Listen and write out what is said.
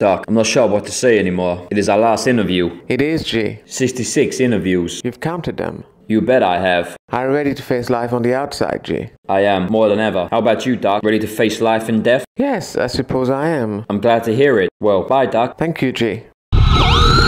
Doc, I'm not sure what to say anymore. It is our last interview. It is, G. 66 interviews. You've counted them. You bet I have. Are you ready to face life on the outside, G? I am, more than ever. How about you, Doc? Ready to face life and death? Yes, I suppose I am. I'm glad to hear it. Well, bye, Doc. Thank you, G.